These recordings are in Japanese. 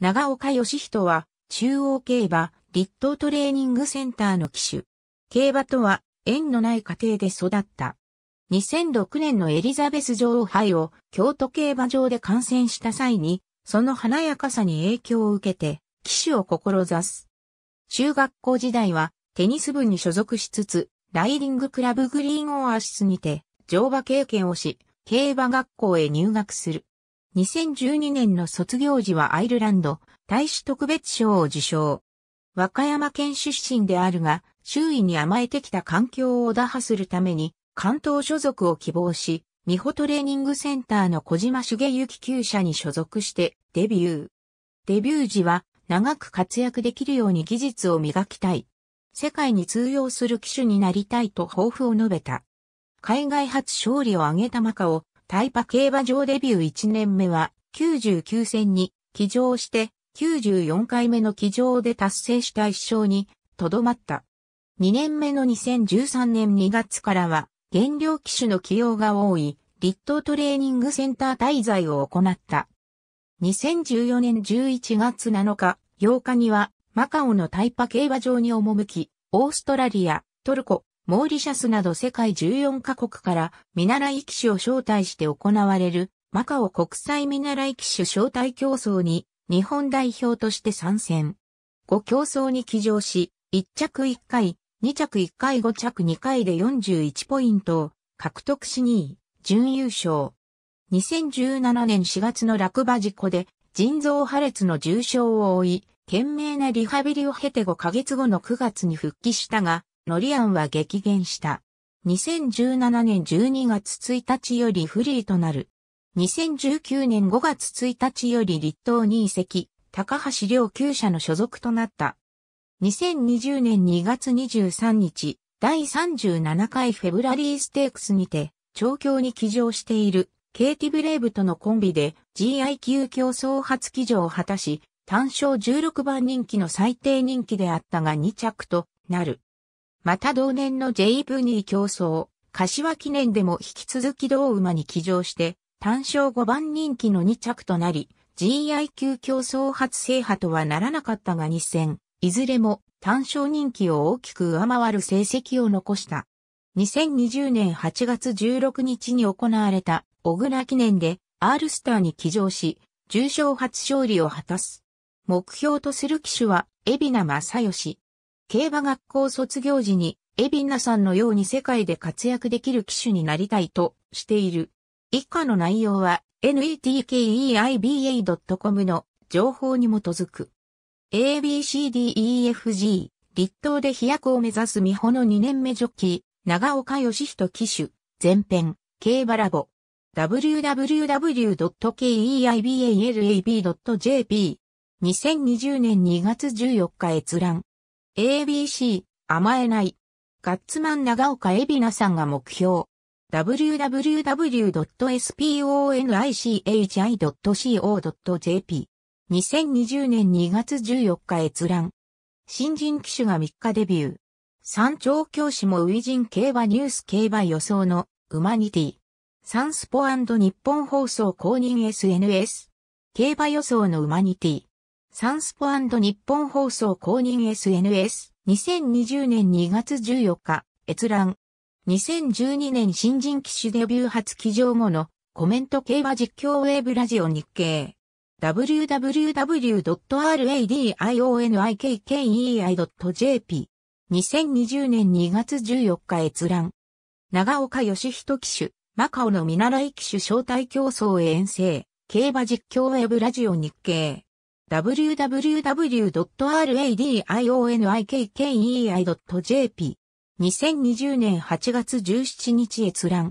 長岡義人は、中央競馬、立東トレーニングセンターの騎手。競馬とは、縁のない家庭で育った。2006年のエリザベス女王杯を京都競馬場で観戦した際に、その華やかさに影響を受けて、騎手を志す。中学校時代は、テニス部に所属しつつ、ライディングクラブグリーンオアシスにて、乗馬経験をし、競馬学校へ入学する。2012年の卒業時はアイルランド大使特別賞を受賞。和歌山県出身であるが、周囲に甘えてきた環境を打破するために、関東所属を希望し、美穂トレーニングセンターの小島茂之厩舎に所属してデビュー。デビュー時は長く活躍できるように技術を磨きたい。世界に通用する機種になりたいと抱負を述べた。海外初勝利を挙げたマカオ、タイパ競馬場デビュー1年目は99戦に騎乗して94回目の騎乗で達成した一勝にとどまった。2年目の2013年2月からは減量騎手の起用が多い立東トレーニングセンター滞在を行った。2014年11月7日、8日にはマカオのタイパ競馬場に赴き、オーストラリア、トルコ、モーリシャスなど世界14カ国から見習い騎手を招待して行われるマカオ国際見習い騎手招待競争に日本代表として参戦。5競争に騎乗し、1着1回、2着1回5着2回で41ポイントを獲得し2位、準優勝。2017年4月の落馬事故で腎臓破裂の重傷を負い、懸命なリハビリを経て5ヶ月後の9月に復帰したが、ノリアンは激減した。2017年12月1日よりフリーとなる。2019年5月1日より立党に移籍、高橋良旧社の所属となった。2020年2月23日、第37回フェブラリーステークスにて、調教に騎乗している、ケイティブレイブとのコンビで GIQ 競争初騎乗を果たし、単勝16番人気の最低人気であったが2着となる。また同年の J ブニー競争、柏記念でも引き続き同馬に騎乗して、単勝5番人気の2着となり、GI 級競争初制覇とはならなかったが2戦、いずれも単勝人気を大きく上回る成績を残した。2020年8月16日に行われた小倉記念でアールスターに騎乗し、重賞初勝利を果たす。目標とする騎手は、海老名正義。競馬学校卒業時に、エビンナさんのように世界で活躍できる騎手になりたいとしている。以下の内容は netkeiba.com の情報に基づく。ABCDEFG、立東で飛躍を目指す美穂の2年目ジョッキー、長岡義人騎手、前編、競馬ラボ。www.keibalab.jp2020 年2月14日閲覧。ABC、甘えない。ガッツマン長岡エビナさんが目標。www.sponichi.co.jp。2020年2月14日閲覧。新人機種が3日デビュー。山頂教師も初陣競馬ニュース競馬予想のウマニティ。サンスポ日本放送公認 SNS。競馬予想のウマニティ。サンスポ日本放送公認 SNS。2020年2月14日、閲覧。2012年新人機種デビュー初起乗後のコメント競馬実況ウェブラジオ日経。www.radionikei.jp。2020年2月14日閲覧。長岡義人騎手、マカオの見習い騎手招待競争へ遠征。競馬実況ウェブラジオ日経。w w w r a d i o n i n i k k e i j p 2020年8月17日閲覧。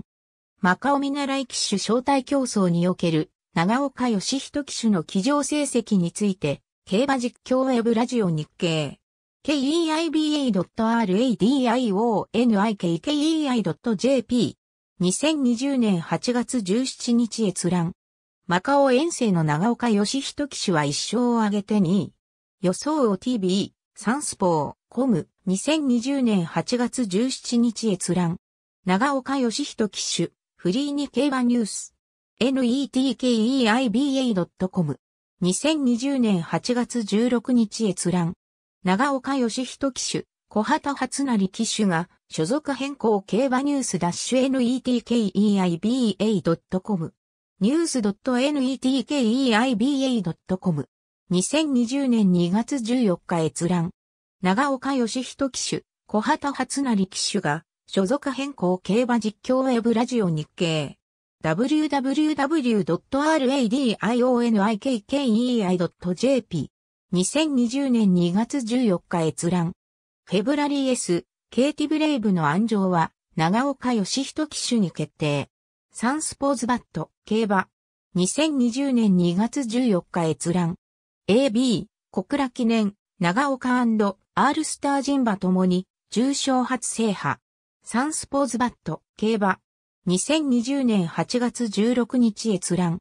マカオ見習い機種招待競争における長岡義人機種の騎乗成績について、競馬実況ウェブラジオ日経。k e i b a r a d i o n i k k e i j p 2020年8月17日閲覧。マカオ遠征の長岡義人騎手は一勝を挙げて2位。予想を TV、サンスポー、コム、2020年8月17日閲覧。長岡義人騎手、フリーに競馬ニュース。netkeiba.com。2020年8月16日閲覧。長岡義人騎手、小畑初成騎手が、所属変更競馬ニュース -netkeiba.com。news.netkeiba.com。2020年2月14日閲覧。長岡義人騎手、小畑初成騎手が、所属変更競馬実況ウェブラジオ日経。www.radionikkei.jp。2020年2月14日閲覧。フェブラリー S、ケイティブレイブの安城は、長岡義人騎手に決定。サンスポーズバット、競馬。2020年2月14日閲覧。AB、小倉記念、長岡アールスタージンバともに、重賞初制覇。サンスポーズバット、競馬。2020年8月16日閲覧。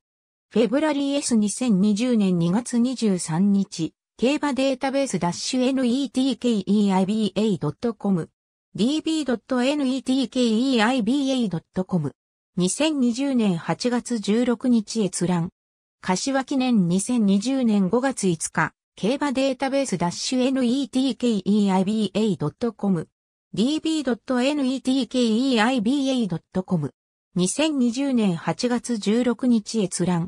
フェブラリー S2020 年2月23日、競馬データベース -netkeiba.com db.netkeiba.com 2020年8月16日閲覧。柏記念2020年5月5日、競馬データベース -netkeiba.com db.netkeiba.com 2020年8月16日閲覧。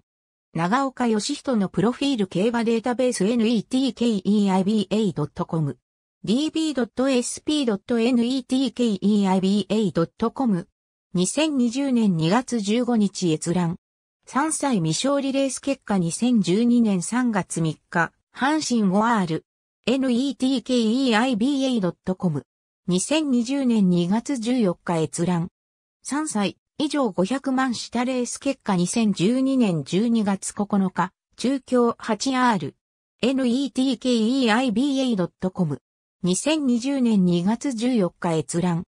長岡義人のプロフィール競馬データベース netkeiba.com db.sp.netkeiba.com 2020年2月15日閲覧。3歳未勝利レース結果2012年3月3日、阪神 o r netkeiba.com。2020年2月14日閲覧。3歳以上500万下レース結果2012年12月9日、中京 8R、netkeiba.com。2020年2月14日閲覧。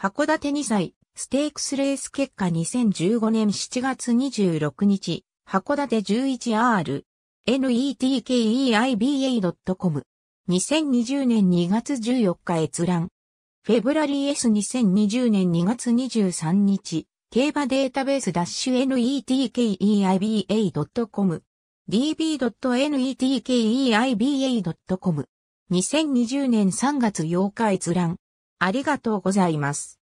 函館2歳ステークスレース結果2015年7月26日、函館 11R、netkeiba.com。2020年2月14日閲覧。フェブラリー S2020 年2月23日、競馬データベース -netkeiba.com。db.netkeiba.com。2020年3月8日閲覧。ありがとうございます。